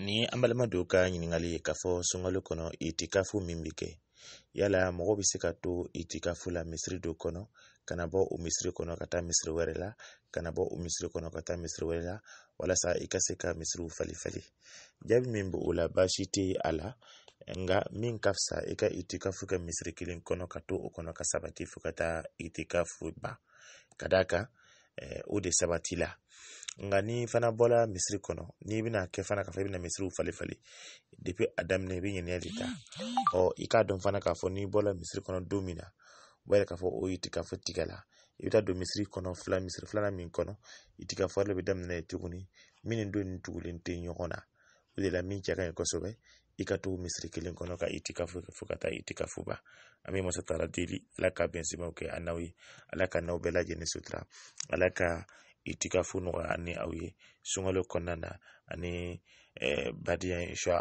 ni an balima dɔw ka ɲininkali ye k'a fɔ sunkalo kɔnɔ itikafu min bɛ kɛ yala mɔgɔ bɛ se ka to itikafu la misiri do kɔnɔ kana na bɔ o misiri kɔnɔ ka taa misiri wɛrɛ la ka na bɔ o misiri kɔnɔ ka taa misiri wɛrɛ la walasa i ka se ka misiriw fali fali jaabi min bɛ o la baasi tɛ a la nka min ka fisa i ka itikafu kɛ misiri kelen kɔnɔ ka to o kɔnɔ ka sabati fo ka taa itikafu ba ka d'a kan o de sabati la Nka ni fana bɔla misiri kɔnɔ n'i bɛna kɛ fana k'a fɔ i bɛna misiriw falen falen a daminɛ i bɛ ɲinɛ de ta ɔ i k'a dɔn fana k'a fɔ n'i bɔla misiri kɔnɔ don min na o yɛrɛ k'a fɔ o ye k'a fɔ tiga la i bɛ taa don misiri kɔnɔ fila misiri filanan min kɔnɔ i tiga fɔli bɛ daminɛ yen tuguni min ni don nin tugulen tɛ ɲɔgɔn na o de la min cɛ ka ɲi kosɛbɛ i ka to misiri kelen kɔnɔ ka i tika fo ka taa i tika foba an bɛ masa taara deli ala ka bɛn sɛbɛnw kɛ an n'aw ye ala ka n'aw bɛɛ lajɛlen sutura ala ka itikafu nɔgɔya ani awi sungalo konana ani eh, badia insha